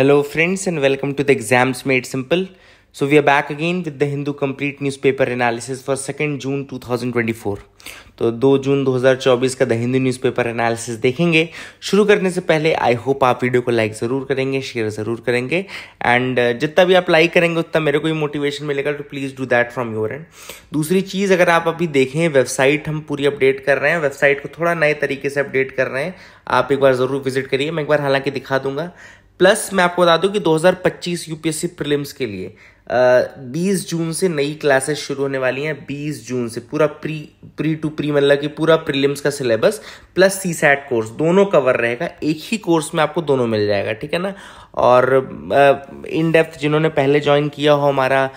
Hello friends and welcome to the exams made simple so we are back again with the Hindu complete newspaper analysis for 2nd June 2024. तो दो जून 2024 का the Hindu newspaper analysis देखेंगे शुरू करने से पहले I hope आप वीडियो को लाइक ज़रूर करेंगे शेयर ज़रूर करेंगे एंड uh, जितना भी आप लाइक करेंगे उतना मेरे को भी मोटिवेशन मिलेगा तो please do that from your end दूसरी चीज़ अगर आप अभी देखें वेबसाइट हम पूरी अपडेट कर रहे हैं वेबसाइट को थोड़ा नए तरीके से अपडेट कर रहे हैं आप एक बार ज़रूर विजिट करिए मैं एक बार हालांकि दिखा दूंगा प्लस मैं आपको बता दूं कि 2025 यूपीएससी प्रीलिम्स के लिए बीस जून से नई क्लासेस शुरू होने वाली हैं बीस जून से पूरा प्री प्री टू प्री मतलब कि पूरा प्रीलिम्स का syllabus plus CSAT course दोनों कवर रहेगा एक ही कोर्स में आपको दोनों मिल जाएगा ठीक है ना और इन डेप्थ जिन्होंने पहले ज्वाइन किया हो हमारा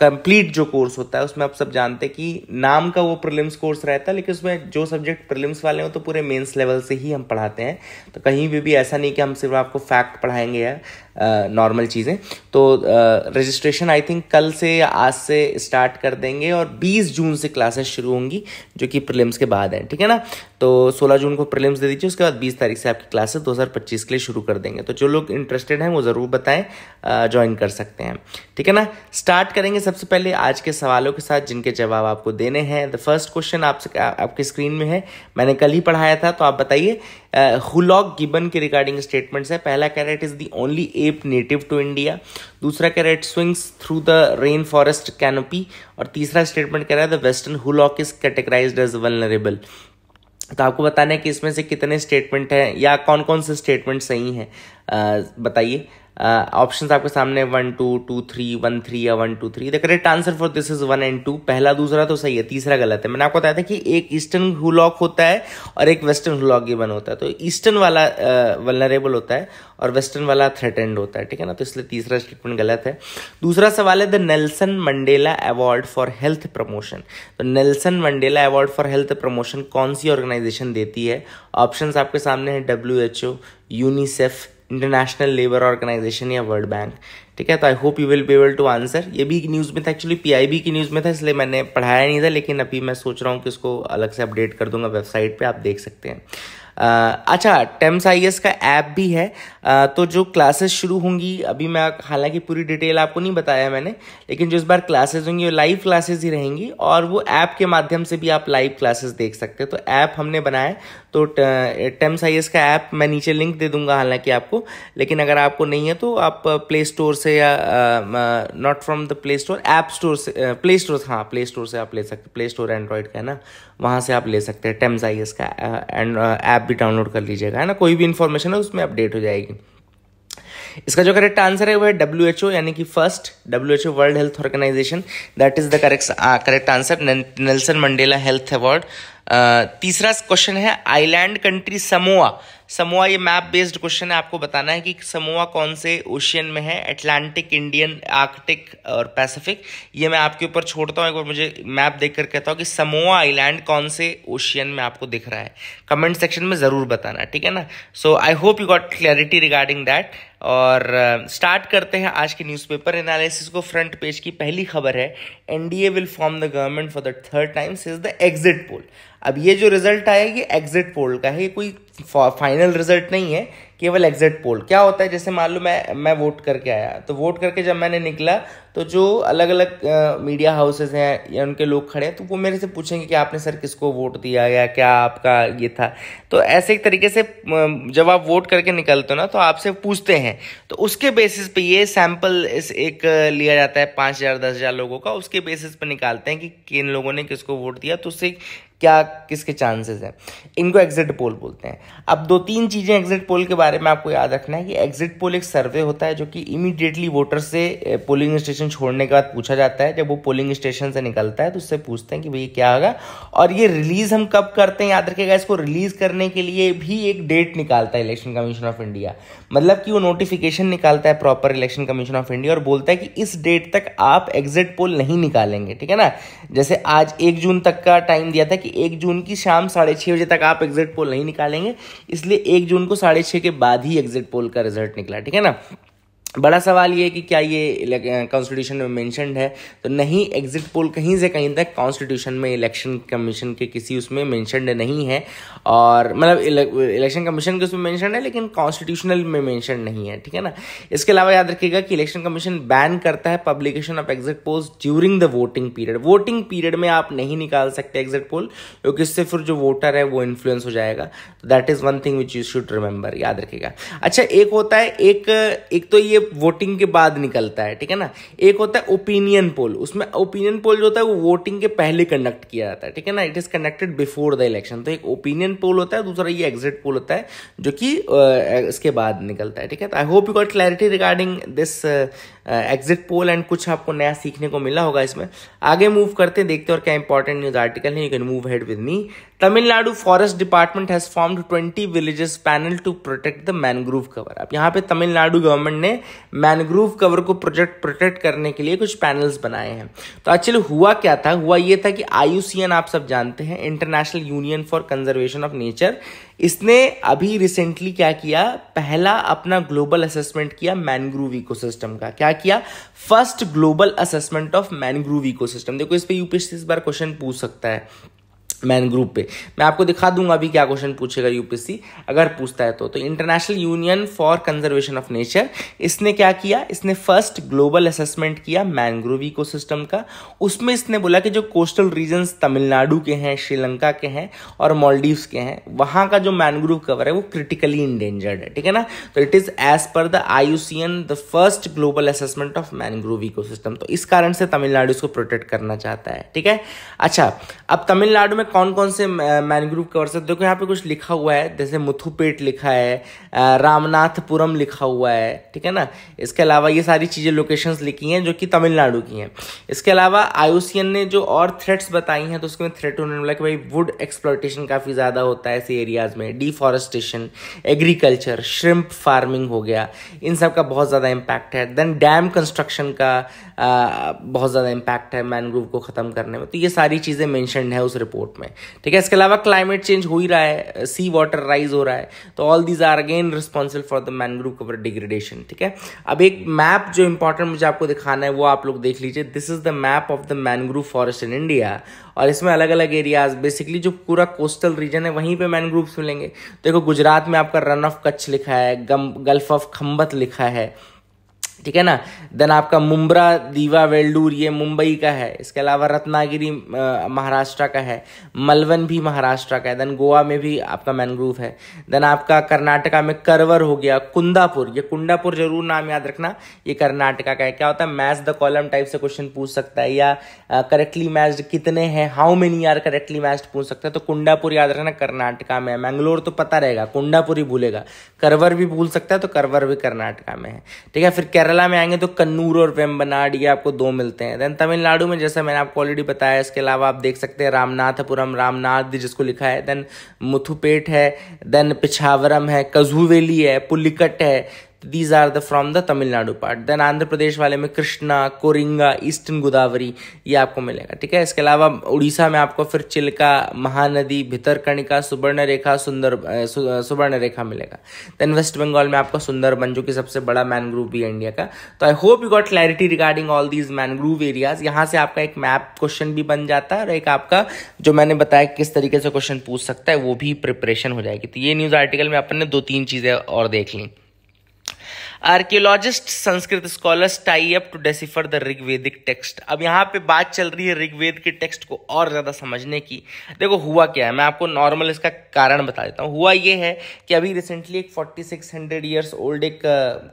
कंप्लीट जो कोर्स होता है उसमें आप सब जानते हैं कि नाम का वो प्रिलिम्स कोर्स रहता है लेकिन उसमें जो सब्जेक्ट प्रिलिम्स वाले हों तो पूरे मेंस लेवल से ही हम पढ़ाते हैं तो कहीं भी भी ऐसा नहीं कि हम सिर्फ आपको फैक्ट पढ़ाएंगे या नॉर्मल चीज़ें तो रजिस्ट्रेशन आई थिंक कल से आज से स्टार्ट कर देंगे और 20 जून से क्लासेस शुरू होंगी जो कि प्रिलिम्स के बाद हैं ठीक है ना तो 16 जून को प्रीलिम्स दे दीजिए उसके बाद 20 तारीख से आपकी क्लासेस 2025 के लिए शुरू कर देंगे तो जो लोग इंटरेस्टेड हैं वो ज़रूर बताएं ज्वाइन कर सकते हैं ठीक है ना स्टार्ट करेंगे सबसे पहले आज के सवालों के साथ जिनके जवाब आपको देने हैं द फर्स्ट क्वेश्चन आपसे आपके स्क्रीन में है मैंने कल ही पढ़ाया था तो आप बताइए हुलॉक गिबन के रिगार्डिंग स्टेटमेंट्स है पहला कैरेट is the only ape native to India दूसरा कैरेट swings through the rain forest canopy और तीसरा स्टेटमेंट कह रहा है the western hoolock is categorise as vulnerable तो आपको बताना है कि इसमें से कितने स्टेटमेंट हैं या कौन कौन से स्टेटमेंट सही हैं बताइए ऑप्शंस आपके सामने one two two three one three या one two three the correct answer for this is one and two पहला दूसरा तो सही है तीसरा गलत है मैंने आपको बताया था कि एक ईस्टर्न हुलॉक होता है और एक वेस्टर्न हुलॉक गिवन होता है तो ईस्टर्न वाला वलनरेबल होता है और वेस्टर्न वाला थ्रेटेंड होता है ठीक है ना तो इसलिए तीसरा स्टेटमेंट गलत है दूसरा सवाल है the Nelson Mandela award for health promotion तो Nelson Mandela award for health promotion कौन सी ऑर्गेनाइजेशन देती है ऑप्शन आपके सामने हैं W H O UNICEF International Labour Organisation या वर्ल्ड बैंक ठीक है तो I hope you will be able to answer ये भी न्यूज़ में था एक्चुअली पीआईबी की न्यूज़ में था इसलिए मैंने पढ़ाया नहीं था लेकिन अभी मैं सोच रहा हूँ कि उसको अलग से अपडेट कर दूंगा वेबसाइट पे आप देख सकते हैं आ, अच्छा टेम्स आई का ऐप भी है आ, तो जो क्लासेस शुरू होंगी अभी मैं हालांकि पूरी डिटेल आपको नहीं बताया मैंने लेकिन जो इस बार क्लासेस होंगी वो लाइव क्लासेस ही रहेंगी और वो ऐप के माध्यम से भी आप लाइव क्लासेस देख सकते हैं तो ऐप हमने बनाया तो टेम्स आई का ऐप मैं नीचे लिंक दे दूंगा हालांकि आपको लेकिन अगर आपको नहीं है तो आप प्ले uh, स्टोर से या not from the Play Store App Store से प्ले uh, स्टोर हाँ प्ले स्टोर से आप ले सकते प्ले स्टोर एंड्रॉयड का है ना वहाँ से आप ले सकते हैं टेम्स आई का ऐप uh, भी डाउनलोड कर लीजिएगा है ना कोई भी इन्फॉर्मेशन है उसमें अपडेट हो जाएगी इसका जो करेक्ट आंसर है वो है डब्ल्यू एच ओ यानी कि first W H O World Health Organisation that is the correct correct answer Nelson Mandela health award तीसरा क्वेश्चन है आइलैंड कंट्री समोआ समोआ ये मैप बेस्ड क्वेश्चन है आपको बताना है कि समोआ कौन से ओशियन में है अटलांटिक इंडियन आर्कटिक और पैसिफिक ये मैं आपके ऊपर छोड़ता हूँ एक बार मुझे मैप देख कर कहता हूँ कि समोआ आइलैंड कौन से ओशियन में आपको दिख रहा है कमेंट सेक्शन में ज़रूर बताना ठीक है ना so I hope you got clarity regarding that और स्टार्ट uh, करते हैं आज के न्यूज़पेपर एनालिसिस को फ्रंट पेज की पहली खबर है NDA will form the government for the third time says the exit poll अब ये जो रिजल्ट आया ये एग्जिट पोल का है ये कोई फाइनल रिजल्ट नहीं है केवल एग्जिट पोल क्या होता है जैसे मान लो मैं मैं वोट करके आया तो वोट करके जब मैंने निकला तो जो अलग अलग मीडिया हाउसेस हैं या उनके लोग खड़े हैं तो वो मेरे से पूछेंगे कि आपने सर किसको वोट दिया या क्या आपका ये था तो ऐसे एक तरीके से जब आप वोट करके निकलते हो ना तो आपसे पूछते हैं तो उसके बेसिस पे ये सैम्पल इस एक लिया जाता है पाँच हज़ार दस हज़ार लोगों का उसके बेसिस पे निकालते हैं कि किन लोगों ने किसको वोट दिया तो उससे क्या किसके चांसेस हैं इनको एग्जिट पोल बोलते हैं अब दो तीन चीज़ें एग्जिट पोल के बारे में आपको याद रखना है कि एग्जिट पोल एक सर्वे होता है जो कि इमीडिएटली वोटर से पोलिंग स्टेशन छोड़ने के बाद पूछा जाता है जब वो पोलिंग स्टेशन से निकलता है तो उससे पूछते हैं कि भैया क्या होगा और ये रिलीज़ हम कब करते हैं याद रखेगा इसको रिलीज़ करने के लिए भी एक डेट निकालता है इलेक्शन कमीशन ऑफ इंडिया मतलब कि वो नोटिफिकेशन निकालता है proper election commission of India और बोलता है कि इस डेट तक आप एग्जिट पोल नहीं निकालेंगे ठीक है ना जैसे आज एक जून तक का टाइम दिया था कि एक जून की शाम साढ़े छः बजे तक आप एग्जिट पोल नहीं निकालेंगे इसलिए एक जून को साढ़े छः के बाद ही एग्जिट पोल का रिजल्ट निकला ठीक है ना बड़ा सवाल ये कि क्या ये कॉन्स्टिट्यूशन में मैंशनड है तो नहीं एग्जिट पोल कहीं से कहीं तक कॉन्स्टिट्यूशन में इलेक्शन कमीशन के किसी उसमें मैंशनड नहीं है और मतलब इलेक्शन कमीशन के उसमें मेंशनड है लेकिन कॉन्स्टिट्यूशनल में मेंशन नहीं है ठीक है ना इसके अलावा याद रखिएगा कि इलेक्शन कमीशन बैन करता है publication of exit polls during the voting period voting period में आप नहीं निकाल सकते एग्जिट पोल क्योंकि इससे फिर जो वोटर है वो इन्फ्लुएंस हो जाएगा that is one thing which you should remember याद रखिएगा अच्छा एक होता है एक एक तो ये वोटिंग के बाद निकलता है ठीक है ना एक होता है ओपिनियन पोल उसमें ओपिनियन पोल जो होता है वो वोटिंग के पहले कंडक्ट किया जाता है ठीक है ना it is conducted before the election तो एक ओपिनियन पोल होता है दूसरा ये एग्जिट पोल होता है जो कि इसके बाद निकलता है ठीक है I hope you got clarity regarding this exit poll and कुछ आपको नया सीखने को मिला होगा इसमें आगे मूव करते हैं देखते हैं और क्या इंपॉर्टेंट न्यूज आर्टिकल है you can move ahead with me Tamil Nadu forest department has formed 20 villages panel to protect the mangrove cover अब यहाँ पे तमिलनाडु गवर्नमेंट ने मैनग्रूव कवर को प्रोजेक्ट प्रोटेक्ट करने के लिए कुछ पैनल्स बनाए हैं तो एक्चुअली हुआ क्या था हुआ ये था कि आयुसीएन आप सब जानते हैं international union for conservation of nature इसने अभी रिसेंटली क्या किया पहला अपना ग्लोबल असेसमेंट किया मैनग्रूव इकोसिस्टम का क्या किया first global assessment of mangrove ecosystem देखो इस पर यूपीएससी इस बार क्वेश्चन पूछ सकता है मैन ग्रुप पे मैं आपको दिखा दूंगा अभी क्या क्वेश्चन पूछेगा यूपीएससी अगर पूछता है तो तो international union for conservation of nature इसने क्या किया इसने फर्स्ट ग्लोबल असेसमेंट किया मैनग्रोव इकोसिस्टम का उसमें इसने बोला कि जो कोस्टल रीजन्स तमिलनाडु के हैं श्रीलंका के हैं और मॉलडीव्स के हैं वहाँ का जो मैनग्रोव कवर है वो क्रिटिकली इंडेंजर्ड है ठीक है ना तो it is as per the an the first global assessment of mangrove system तो इस कारण से तमिलनाडु इसको प्रोटेक्ट करना चाहता है ठीक है अच्छा अब तमिलनाडु में पे कौन कौन से मैनग्रूव कवर से देखो यहाँ पे कुछ लिखा हुआ है जैसे मुथुपेट लिखा है रामनाथपुरम लिखा हुआ है ठीक है ना इसके अलावा ये सारी चीज़ें लोकेशंस लिखी हैं जो कि तमिलनाडु की हैं इसके अलावा आई ने जो और थ्रेट्स बताई हैं तो में थ्रेट उन्होंने बोला कि भाई वुड एक्सप्लोटेशन काफ़ी ज़्यादा होता है ऐसे एरियाज़ में डिफॉरेस्टेशन एग्रीकल्चर श्रिम्प फार्मिंग हो गया इन सब का बहुत ज़्यादा इम्पैक्ट है देन डैम कंस्ट्रक्शन का बहुत ज़्यादा इम्पैक्ट है मैनग्रूव को ख़त्म करने में तो ये सारी चीज़ें मैंशनड है उस रिपोर्ट स्कोप में ठीक है इसके अलावा क्लाइमेट चेंज हो ही रहा है सी वाटर राइज हो रहा है तो all these are again responsible for the mangrove cover degradation ठीक है अब एक मैप जो इंपॉर्टेंट मुझे आपको दिखाना है वो आप लोग देख लीजिए this is the map of the mangrove forest in India और इसमें अलग अलग एरियाज बेसिकली जो पूरा कोस्टल रीजन है वहीं पे मैनग्रूव्स मिलेंगे देखो गुजरात में आपका रन ऑफ कच्छ लिखा है गम गल्फ ऑफ खम्बत लिखा है ठीक है ना देन आपका मुम्बरा दीवा वेल्डूर ये मुंबई का है इसके अलावा रत्नागिरी महाराष्ट्र का है मलवन भी महाराष्ट्र का है देन गोवा में भी आपका मैनग्रूव है देन आपका कर्नाटका में करवर हो गया कुंदापुर ये कुंडापुर जरूर नाम याद रखना ये कर्नाटका का है क्या होता है मैच द कॉलम टाइप से क्वेश्चन पूछ सकता है या करेक्टली मैच्ड कितने हैं how many are correctly match पूछ सकता है तो कुंडापुर याद रखना कर्नाटका में है मैंगलोर तो पता रहेगा कुंडापुर ही भूलेगा करवर भी भूल सकता है तो करवर भी कर्नाटका में है ठीक है फिर केरला केरला में आएंगे तो कन्नूर और वेम्बनाड ये आपको दो मिलते हैं देन तमिलनाडु में जैसा मैंने आपको ऑलरेडी बताया इसके अलावा आप देख सकते हैं रामनाथपुरम रामनाथ जिसको लिखा है देन मुथुपेट है देन पिछावरम है कजूवेली है पुलिकट है these are the from the Tamil Nadu part then Andhra Pradesh वाले में कृष्णा कोरिंगा ईस्टर्न गोदावरी ये आपको मिलेगा ठीक है इसके अलावा उड़ीसा में आपको फिर चिल्का महानदी भितरकणिका सुवर्ण रेखा सुंदर सु, सुवर्ण रेखा मिलेगा देन वेस्ट बंगाल में आपको सुंदरबन जो कि सबसे बड़ा मैनग्रूव भी है इंडिया का तो I hope you got clarity regarding all these mangrove areas यहाँ से आपका एक मैप क्वेश्चन भी बन जाता है और एक आपका जो मैंने बताया किस तरीके से क्वेश्चन पूछ सकता है वो भी प्रिपरेशन हो जाएगी तो ये न्यूज़ आर्टिकल में अपन ने दो तीन चीज़ें और देख ली archaeologist Sanskrit scholars tie up to decipher the Rigvedic text अब यहाँ पे बात चल रही है ऋग्वेद के टेक्स्ट को और ज़्यादा समझने की देखो हुआ क्या है मैं आपको नॉर्मल इसका कारण बता देता हूँ हुआ ये है कि अभी रिसेंटली एक forty six hundred years old एक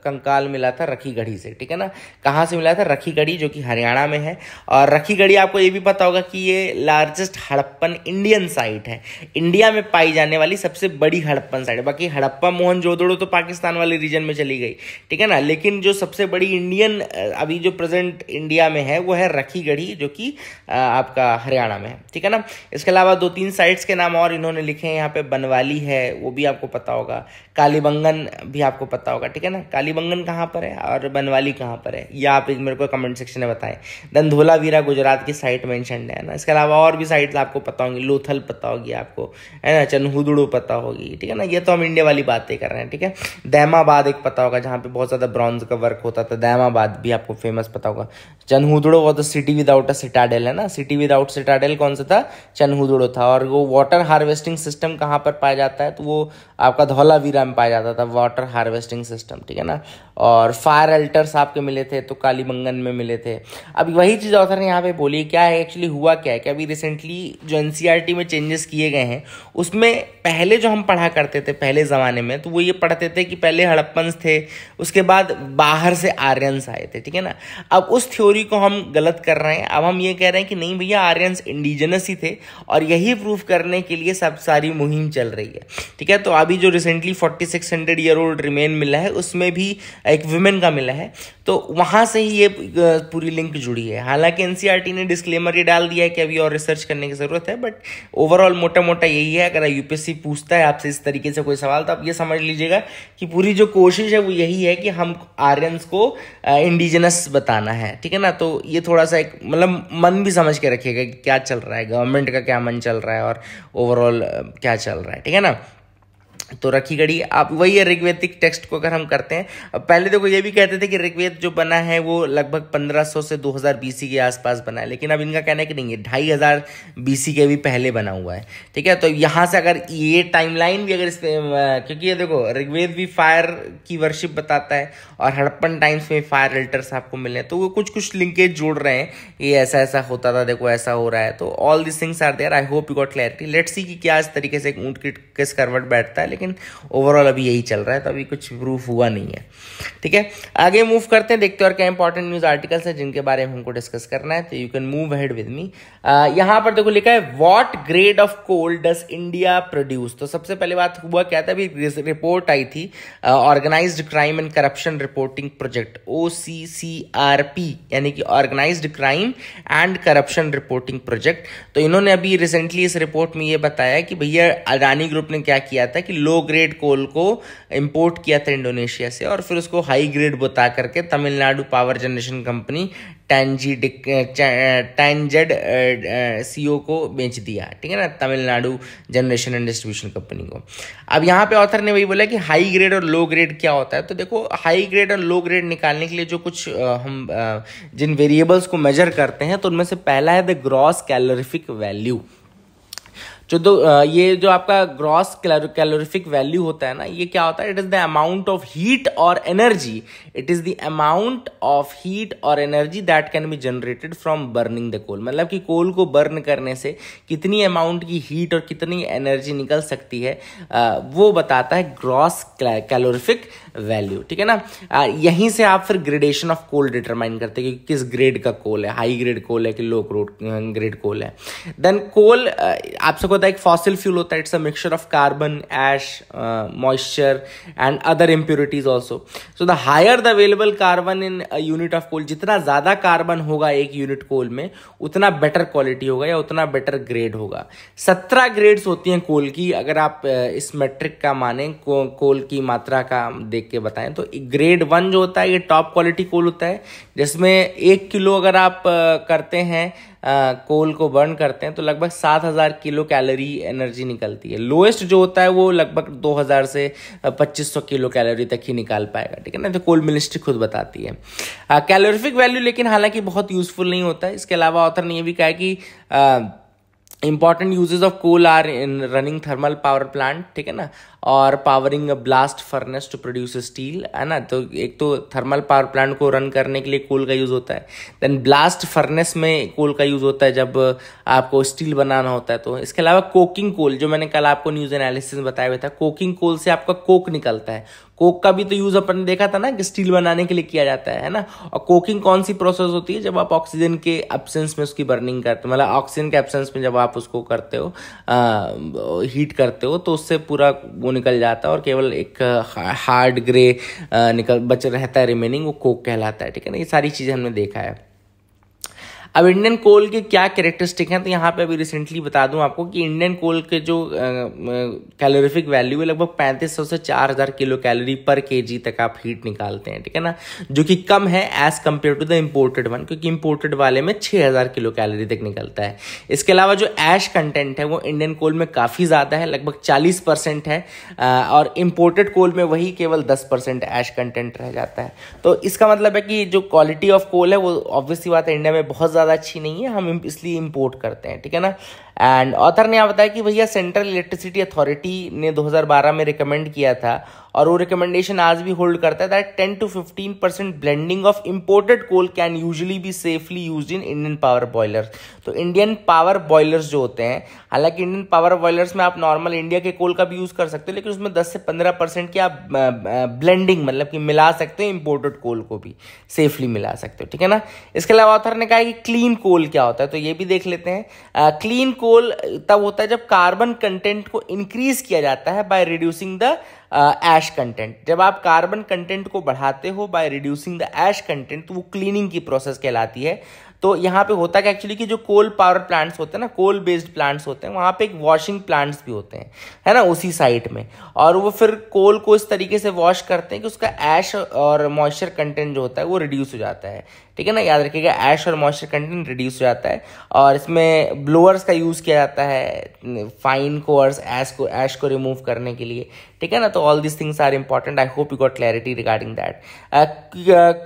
कंकाल मिला था रखी गढ़ी से ठीक है ना कहाँ से मिला था रखी गढ़ी जो कि हरियाणा में है और रखी गढ़ी आपको ये भी पता होगा कि ये लार्जेस्ट हड़प्पन इंडियन साइट है इंडिया में पाई जाने वाली सबसे बड़ी हड़प्पन साइट बाकी हड़प्पा मोहन जोदड़ो तो पाकिस्तान वाले रीजन में चली गई ठीक है ना लेकिन जो सबसे बड़ी इंडियन अभी जो प्रेजेंट इंडिया में है वो है रखी गढ़ी जो कि आपका हरियाणा में है ठीक है ना इसके अलावा दो तीन साइट्स के नाम और इन्होंने लिखे हैं यहाँ पे बनवाली है वो भी आपको पता होगा कालीबंगन भी आपको पता होगा ठीक है ना कालीबंगन कहाँ पर है और बनवाली कहाँ पर है यह आप मेरे को कमेंट सेक्शन में बताएं धंधोला वीरा गुजरात की साइट मैंशन है ना इसके अलावा और भी साइट्स आपको पता होंगी लोथल पता होगी आपको है ना चनहुदड़ो पता होगी ठीक है ना ये तो हम इंडिया वाली बातें कर रहे हैं ठीक है दैमाबाद एक पता होगा जहाँ पे बहुत ज़्यादा ब्रॉन्ज का वर्क होता था दैमाबाद भी आपको फेमस पता होगा चनहुदड़ो वो तो सिटी विदाउट अ सिटाडेल है ना सिटी विदाउट सिटाडेल कौन सा था चनहुदड़ो था और वो वाटर हार्वेस्टिंग सिस्टम कहाँ पर पाया जाता है तो वो आपका धौलावीरा में पाया जाता था वाटर हार्वेस्टिंग सिस्टम ठीक है ना और फायर अल्टर्स आपके मिले थे तो कालीबंगन में मिले थे अब वही चीज़ ऑथर ने यहाँ पे बोली क्या है एक्चुअली हुआ क्या है कि अभी रिसेंटली जो एन e में चेंजेस किए गए हैं उसमें पहले जो हम पढ़ा करते थे पहले ज़माने में तो वो ये पढ़ते थे कि पहले हड़प्पन्स थे उसके बाद बाहर से आर्यंस आए थे ठीक है ना अब उस थ्योरी को हम गलत कर रहे हैं अब हम ये कह रहे हैं कि नहीं भैया आर्यंस इंडिजिनस ही थे और यही प्रूफ करने के लिए सब सारी मुहिम चल रही है ठीक है तो अभी जो recently forty six hundred year old remain मिला है उसमें भी एक वुमेन का मिला है तो वहाँ से ही ये पूरी लिंक जुड़ी है हालांकि एन e ने डिस्क्लेमर ये डाल दिया है कि अभी और रिसर्च करने की ज़रूरत है बट ओवरऑल मोटा मोटा यही है अगर यूपीएससी पूछता है आपसे इस तरीके से कोई सवाल तो आप ये समझ लीजिएगा कि पूरी जो कोशिश है वो यही यही है कि हम आर्यंस को इंडिजिनस बताना है ठीक है ना तो ये थोड़ा सा एक मतलब मन भी समझ के रखिएगा कि क्या चल रहा है गवर्नमेंट का क्या मन चल रहा है और ओवरऑल क्या चल रहा है ठीक है ना तो रखी गड़ी आप वही है ऋग्वेदिक टेक्स्ट को अगर हम करते हैं अब पहले देखो ये भी कहते थे कि ऋग्वेद जो बना है वो लगभग 1500 से 2000 बीसी के आसपास बना है लेकिन अब इनका कहना है कि नहीं ये ढाई हज़ार बीसी के भी पहले बना हुआ है ठीक है तो यहाँ से अगर ये टाइमलाइन भी अगर इस क्योंकि ये देखो ऋग्वेद भी फायर की वर्शिप बताता है और हड़प्पन टाइम्स में फायर एल्टर्स आपको मिले हैं तो वो कुछ कुछ लिंकेज जोड़ रहे हैं ये ऐसा ऐसा होता था देखो ऐसा हो रहा है तो all this things are there I hope you got clarity let's see कि क्या इस तरीके से एक ऊँट किस करवट बैठता है लेकिन लेकिन ओवरऑल अभी यही चल रहा है तो अभी कुछ प्रूफ हुआ नहीं है ठीक है आगे मूव करते हैं देखते हैं और क्या इंपॉर्टेंट न्यूज़ आर्टिकल्स हैं जिनके बारे में हमको डिस्कस करना है तो you can move ahead with me यहाँ पर देखो लिखा है what grade of coal does India produce तो सबसे पहले बात हुआ क्या था अभी रिपोर्ट आई थी organise crime and corruption reporting project ओ यानी कि organise crime and corruption reporting project तो इन्होंने अभी रिसेंटली इस रिपोर्ट में ये बताया कि भैया अडानी ग्रुप ने क्या किया था कि लो लो ग्रेड कोल को इंपोर्ट किया था इंडोनेशिया से और फिर उसको हाई ग्रेड बता करके तमिलनाडु पावर जनरेशन कंपनी टैनजी टैनजेड सी ओ को बेच दिया ठीक है ना Tamil Nadu generation and distribution company को अब यहाँ पे ऑथर ने वही बोला कि हाई ग्रेड और लो ग्रेड क्या होता है तो देखो हाई ग्रेड और लो ग्रेड निकालने के लिए जो कुछ हम जिन वेरिएबल्स को मेजर करते हैं तो उनमें से पहला है द ग्रॉस कैलोरिफिक वैल्यू जो दो ये जो आपका ग्रॉस कैलोरिफिक वैल्यू होता है ना ये क्या होता है it is the amount of heat और energy it is the amount of heat और energy that can be generated from burning the coal मतलब कि कोल को बर्न करने से कितनी अमाउंट की हीट और कितनी एनर्जी निकल सकती है वो बताता है ग्रॉस कैलोरिफिक वैल्यू ठीक है ना यहीं से आप फिर ग्रेडेशन ऑफ कोल डिटरमाइन करते हैं कि किस ग्रेड का कोल है हाई ग्रेड कोल है कि लो ग्रेड कोल है देन कोल आप सबको होता है एक फॉसिल फ्यूल होता है it's a mixture of carbon ash moisture and other impurities also so the higher the available carbon in unit of coal जितना ज़्यादा कार्बन होगा एक यूनिट कोल में उतना बेटर क्वालिटी होगा या उतना बेटर ग्रेड होगा सत्रह ग्रेड्स होती हैं कोल की अगर आप uh, इस मेट्रिक का माने को, कोल की मात्रा का देख के बताएं तो ग्रेड वन जो होता है ये टॉप क्वालिटी कोल होता है जिसमें एक किलो अगर आप uh, करते हैं कोल को बर्न करते हैं तो लगभग सात हज़ार किलो कैलोरी एनर्जी निकलती है लोएस्ट जो होता है वो लगभग दो हज़ार से पच्चीस सौ किलो कैलोरी तक ही निकाल पाएगा ठीक है ना तो कोल मिनिस्ट्री खुद बताती है कैलोरिफिक वैल्यू लेकिन हालांकि बहुत यूजफुल नहीं होता है इसके अलावा ऑथर ने यह भी कहा कि uh, important usages of coal are in running thermal power plant ठीक है ना और powering blast furnace to produce steel है ना तो एक तो थर्मल पावर प्लांट को रन करने के लिए कोल का यूज़ होता है देन ब्लास्ट फर्नेस में कोल का यूज़ होता है जब uh, आपको स्टील बनाना होता है तो इसके अलावा कोकिंग कोल जो मैंने कल आपको न्यूज़ एनालिसिस में बताया हुआ था कोकिंग कोल से आपका कोक निकलता है कोक का भी तो यूज़ अपन ने देखा था ना कि स्टील बनाने के लिए किया जाता है ना और कोकिंग कौन सी प्रोसेस होती है जब आप ऑक्सीजन के एबसेंस में उसकी बर्निंग करते हैं मतलब ऑक्सीजन के एबसेंस में जब आप आप उसको करते हो आ, हीट करते हो तो उससे पूरा वो निकल जाता है और केवल एक हार्ड ग्रे निकल बच रहता है रिमेनिंग वो कोक कहलाता है ठीक है ना ये सारी चीज़ें हमने देखा है अब इंडियन कोल के क्या कैरेक्टरिस्टिक हैं तो यहाँ पे अभी रिसेंटली बता दूं आपको कि इंडियन कोल के जो कैलोरीफिक वैल्यू है लगभग पैंतीस से चार हज़ार किलो कैलोरी पर के तक आप हीट निकालते हैं ठीक है ना जो कि कम है as compared to the imported one क्योंकि इम्पोर्टेड वाले में छः हज़ार किलो कैलोरी तक निकलता है इसके अलावा जो एश कंटेंट है वो इंडियन कोल में काफ़ी ज़्यादा है लगभग चालीस परसेंट है और इम्पोर्टेड कोल में वही केवल दस परसेंट ऐश कंटेंट रह जाता है तो इसका मतलब है कि जो क्वालिटी ऑफ कोल है वो ऑब्वियसली बात है इंडिया में बहुत ज़्यादा ज़्यादा अच्छी नहीं है हम इसलिए इम्पोर्ट करते हैं ठीक है ना एंड ऑथर ने यहाँ बताया कि भैया सेंट्रल इलेक्ट्रिसिटी अथॉरिटी ने 2012 में रिकमेंड किया था और वो रिकमेंडेशन आज भी होल्ड करता है that 10 to 15 percent blending of imported coal can usually be safely use in Indian power boiler तो इंडियन पावर बॉयलर्स जो होते हैं हालांकि इंडियन पावर बॉयलर्स में आप नॉर्मल इंडिया के कोल का भी यूज़ कर सकते हो लेकिन उसमें 10 से 15 परसेंट की आप ब्लेंडिंग मतलब कि मिला सकते हो इम्पोर्टेड कोल को भी सेफली मिला सकते हो ठीक है ना इसके अलावा ऑथर ने कहा कि क्लीन कोल क्या होता है तो ये भी देख लेते हैं क्लीन कोल तब होता है जब कार्बन कंटेंट को इंक्रीज किया जाता है by reducing the ash content जब आप कार्बन कंटेंट को बढ़ाते हो by reducing the ash content तो वो क्लीनिंग की प्रोसेस कहलाती है तो यहाँ पे होता है एक्चुअली कि जो कोल पावर प्लांट्स होते हैं ना कोल बेस्ड प्लांट्स होते हैं वहाँ पे एक वॉशिंग प्लांट्स भी होते हैं है ना उसी साइट में और वो फिर कोल को इस तरीके से वॉश करते हैं कि उसका ऐश और मॉइस्चर कंटेंट जो होता है वो रिड्यूस हो जाता है ठीक है ना याद रखिएगा ऐश और मॉइस्चर कंटेंट रिड्यूस हो जाता है और इसमें ब्लोअर्स का यूज़ किया जाता है फाइन कोअर्स ऐश को ऐश को रिमूव करने के लिए ठीक है ना तो all this things are important I hope you got clarity regarding that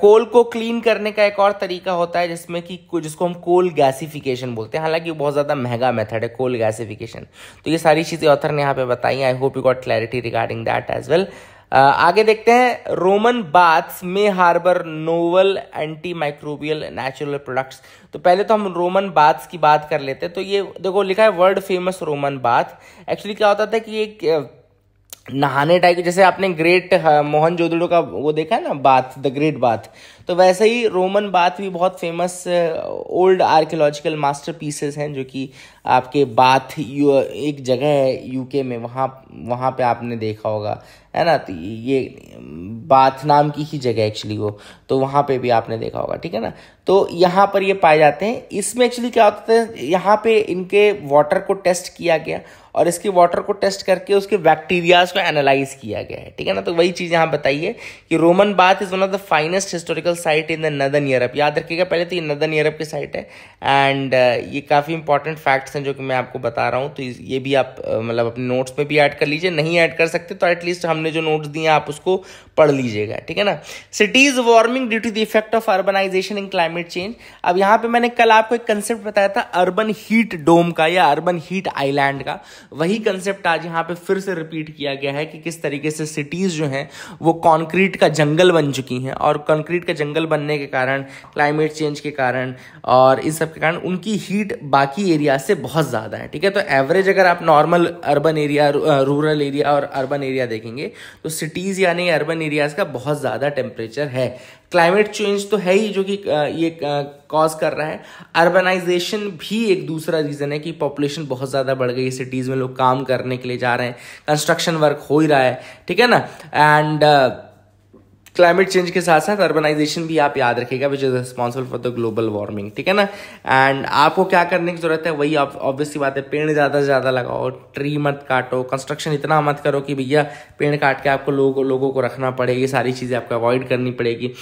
coal को क्लीन करने का एक और तरीका होता है जिसमें कि जिसको हम कोल गैसिफिकेशन बोलते हैं हालांकि बहुत ज़्यादा महंगा मेथड है कोल गैसिफिकेशन तो ये सारी चीज़ें ऑथर ने यहाँ पे बताई I hope you got clarity regarding that as well आगे देखते हैं रोमन बाथ्स में harbour novel antimicrobial natural products तो पहले तो हम रोमन बाथ्स की बात कर लेते हैं तो ये देखो लिखा है world famous Roman bath actually क्या होता था कि एक नहाने टाइप जैसे आपने ग्रेट हाँ, मोहन जोदड़ो का वो देखा है ना बाथ द ग्रेट बाथ तो वैसे ही रोमन बाथ भी बहुत famous old archaeological masterpieces हैं जो कि आपके बाथ यू एक जगह है यूके में वहाँ वहाँ पे आपने देखा होगा है ना तो ये बाथ नाम की ही जगह एक्चुअली वो तो वहाँ पे भी आपने देखा होगा ठीक है ना तो यहाँ पर ये पाए जाते हैं इसमें एक्चुअली क्या होता है यहाँ पे इनके वाटर को टेस्ट किया गया और इसकी वाटर को टेस्ट करके उसके बैक्टीरियाज को एनालाइज किया गया है ठीक है ना तो वही चीज़ यहाँ बताइए कि Roman bath is one of the finest historical site in the northern Europe याद रखिएगा पहले तो ये नदन यूरोप की साइट है एंड uh, ये काफ़ी इंपॉर्टेंट फैक्ट्स हैं जो कि मैं आपको बता रहा हूँ तो ये भी आप uh, मतलब अपने नोट्स में भी ऐड कर लीजिए नहीं ऐड कर सकते तो एटलीस्ट हमने जो नोट्स दिए आप उसको पढ़ लीजिएगा ठीक है ना cities warming due to the effect of urbanisation in climate change अब यहाँ पे मैंने कल आपको एक कंसेप्ट बताया था अर्बन हीट डोम का या अर्बन हीट आईलैंड का वही कंसेप्ट आज यहाँ पे फिर से रिपीट किया गया है कि किस तरीके से सिटीज़ जो हैं वो कंक्रीट का जंगल बन चुकी हैं और कंक्रीट का जंगल बनने के कारण क्लाइमेट चेंज के कारण और इन सब के कारण उनकी हीट बाकी एरिया से बहुत ज़्यादा है ठीक है तो एवरेज अगर आप normal urban area rural area और अर्बन एरिया देखेंगे तो सिटीज़ यानी अर्बन एरियाज़ का बहुत ज़्यादा टेम्परेचर है क्लाइमेट चेंज तो है ही जो कि ये कॉज कर रहा है अर्बनाइजेशन भी एक दूसरा रीज़न है कि पॉपुलेशन बहुत ज़्यादा बढ़ गई है सिटीज़ में लोग काम करने के लिए जा रहे हैं कंस्ट्रक्शन वर्क हो ही रहा है ठीक है ना एंड क्लाइमेट चेंज के साथ साथ अर्बनाइजेशन भी आप याद रखिएगा which is responsible for the global warming ठीक है ना एंड आपको क्या करने की ज़रूरत है वही आप ऑब्वियसली बात है पेड़ ज़्यादा से ज़्यादा लगाओ ट्री मत काटो कंस्ट्रक्शन इतना मत करो कि भैया पेड़ काट के आपको लोगों लोगों को रखना पड़ेगी सारी चीज़ें आपको अवॉइड करनी पड़ेगी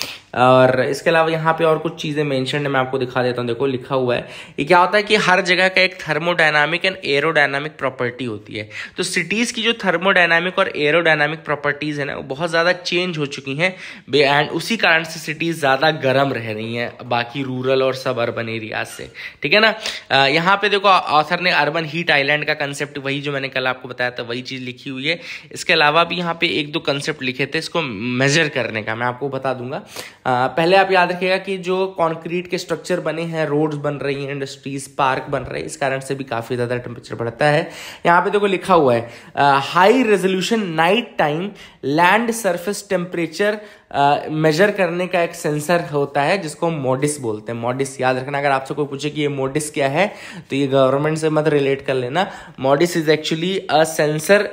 और इसके अलावा यहाँ पे और कुछ चीज़ें मैंशन है मैं आपको दिखा देता हूँ देखो लिखा हुआ है ये क्या होता है कि हर जगह का एक थर्मोडाइनामिक एंड एरोडाइनामिक प्रॉपर्टी होती है तो सिटीज़ की जो थर्मोडाइनामिक और एरोडाइनामिक प्रॉपर्टीज़ है ना वो बहुत ज़्यादा चेंज हो चुकी हैं एंड उसी कारण से सिटीज़ ज़्यादा गर्म रह रही हैं बाकी रूरल और सब अर्बन एरियाज से ठीक है ना यहाँ पे देखो ऑथर ने अर्बन हीट आइलैंड का कंसेप्ट वही जो मैंने कल आपको बताया था वही चीज़ लिखी हुई है इसके अलावा भी यहाँ पे एक दो कंसेप्ट लिखे थे इसको मेजर करने का मैं आपको बता दूंगा पहले आप याद रखिएगा कि जो कॉन्क्रीट के स्ट्रक्चर बने हैं रोड्स बन रही हैं इंडस्ट्रीज पार्क बन रहे हैं इस कारण से भी काफ़ी ज़्यादा टेम्परेचर बढ़ता है यहाँ पे देखो लिखा हुआ है high resolution night time land surface temperature measure करने का एक सेंसर होता है जिसको मोडिस बोलते हैं मोडिस याद रखना अगर आपसे कोई पूछे कि ये मोडिस क्या है तो ये गवर्नमेंट से मत रिलेट कर लेना MODIS is actually a sensor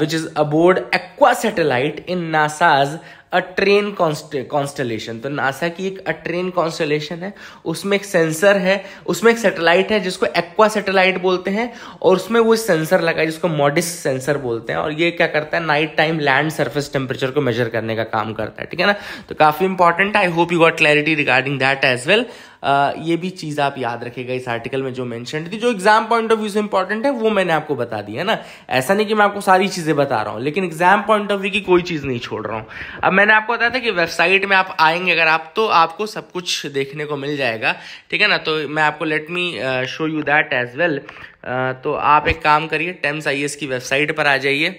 which is aboard Aqua satellite in NASA's A train train constellation तो नासा की एक अट्रेन कॉन्स्टलेशन है उसमें एक सेंसर है उसमें एक सैटेलाइट है जिसको एक्वा सैटेलाइट बोलते हैं और उसमें वो सेंसर लगा है जिसको मॉडिस सेंसर बोलते हैं और ये क्या करता है night time land surface temperature को मेजर करने का काम करता है ठीक है ना तो काफ़ी important I hope you got clarity regarding that as well ये भी चीज़ आप याद रखेगा इस आर्टिकल में जो मैंशन थी जो एग्जाम पॉइंट ऑफ व्यू से इंपॉर्टेंट है वो मैंने आपको बता दी है ना ऐसा नहीं कि मैं आपको सारी चीज़ें बता रहा हूँ लेकिन एग्जाम पॉइंट ऑफ व्यू की कोई चीज़ नहीं छोड़ रहा हूँ अब मैंने आपको बताया था कि वेबसाइट में आप आएंगे अगर आप तो आपको सब कुछ देखने को मिल जाएगा ठीक है ना तो मैं आपको let me show you that as well तो आप एक काम करिए टेम्स आई की वेबसाइट पर आ जाइए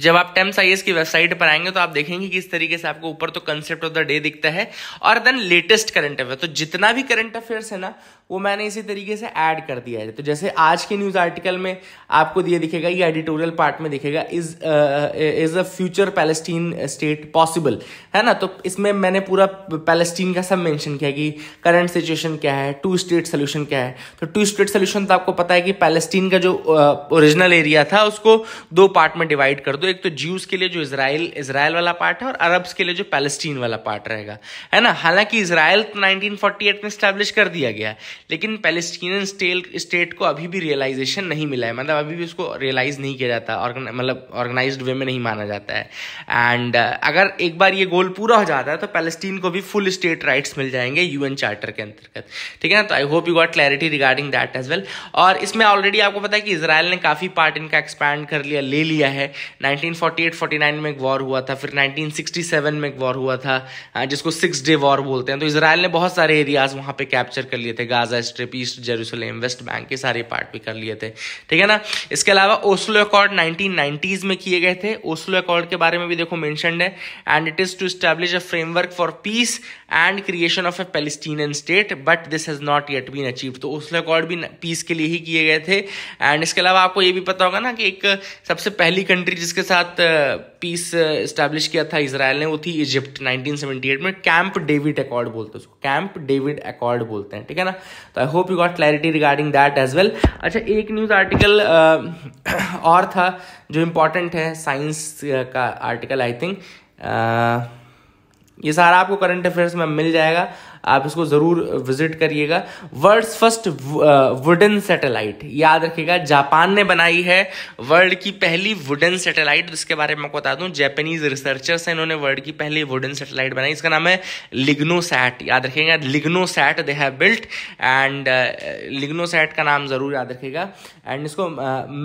जब आप टेम्स आई की वेबसाइट पर आएंगे तो आप देखेंगे कि इस तरीके से आपको ऊपर तो कंसेप्ट ऑफ द डे दिखता है और देन लेटेस्ट करंट अफेयर तो जितना भी करंट अफेयर्स है ना वो मैंने इसी तरीके से ऐड कर दिया है तो जैसे आज के न्यूज़ आर्टिकल में आपको दिए दिखेगा ये एडिटोरियल पार्ट में दिखेगा is is a future Palestine state possible है ना तो इसमें मैंने पूरा पैलेस्टीन का सब मेंशन किया कि करंट सिचुएशन क्या है टू स्टेट सोल्यूशन क्या है तो टू स्टेट सोल्यूशन तो आपको पता है कि पैलेस्टीन का जो ओरिजिनल uh, एरिया था उसको दो पार्ट में डिवाइड कर दो एक तो ज्यूज के लिए जो इसराइल इसराइल वाला पार्ट है और अरब्स के लिए जो पैलेस्टीन वाला पार्ट रहेगा है ना हालांकि इसराइल नाइनटीन तो में स्टैब्लिश कर दिया गया है लेकिन पैलेस्टीन स्टेल स्टेट को अभी भी रियलाइजेशन नहीं मिला है मतलब अभी भी उसको रियलाइज़ नहीं किया जाता मतलब ऑर्गेनाइज वे में नहीं माना जाता है एंड uh, अगर एक बार ये गोल पूरा हो जाता है तो पैलेस्टीन को भी फुल स्टेट राइट्स मिल जाएंगे यूएन चार्टर के अंतर्गत ठीक है ना तो I hope you got clarity regarding that as well और इसमें ऑलरेडी आपको पता है कि इसराइल ने काफ़ी पार्ट इनका एक्सपैंड कर लिया ले लिया है नाइनटीन 49 में एक वॉर हुआ था फिर नाइनटीन में एक वॉर हुआ था हाँ, जिसको सिक्स डे वॉर बोलते हैं तो इसराइल ने बहुत सारे एरियाज वहाँ पर कैप्चर कर लिए थे Gaza Gaza strip east Jerusalem west bank के सारे पार्ट भी कर लिए थे ठीक है ना इसके अलावा ओस्लो अकॉर्ड नाइनटीन में किए गए थे ओस्लो अकॉर्ड के बारे में भी देखो मैंशन है and it is to establish a framework for peace and creation of a Palestinian state but this has not yet been achieve तो ओस्लो अकॉर्ड भी पीस के लिए ही किए गए थे एंड इसके अलावा आपको ये भी पता होगा ना कि एक सबसे पहली कंट्री जिसके साथ पीस स्टैब्लिश किया था इसराइल ने वो थी इजिप्ट 1978 में कैंप डेविड अकॉर्ड बोलते हैं उसको कैंप डेविड अकॉर्ड बोलते हैं ठीक है ना तो I hope you got clarity regarding that as well अच्छा एक न्यूज़ आर्टिकल uh, और था जो इम्पोर्टेंट है साइंस uh, का आर्टिकल आई थिंक ये सारा आपको करंट अफेयर्स में मिल जाएगा आप इसको ज़रूर विजिट करिएगा वर्ल्ड्स फर्स्ट वुडन सैटेलाइट याद रखिएगा जापान ने बनाई है वर्ल्ड की पहली वुडन सैटेलाइट इसके बारे में बता दूं जैपनीज रिसर्चर्स हैं इन्होंने वर्ल्ड की पहली वुडन सैटेलाइट बनाई इसका नाम है लिग्नोसैट याद रखिएगा LignoSat they have built and LignoSat का नाम ज़रूर याद रखिएगा एंड इसको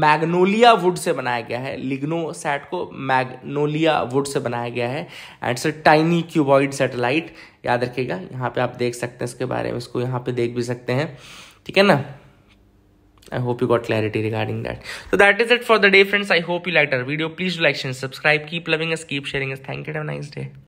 मैग्नोलिया वुड से बनाया गया है लिग्नोसैट को मैग्नोलिया वुड से बनाया गया है and it's a tiny cuboid satellite याद रखिएगा यहाँ पे आप देख सकते हैं इसके बारे में इसको यहाँ पे देख भी सकते हैं ठीक है ना I hope you got clarity regarding that तो that is it for the day friends I hope you like our video please like and subscribe keep loving us keep sharing us thank you have nice day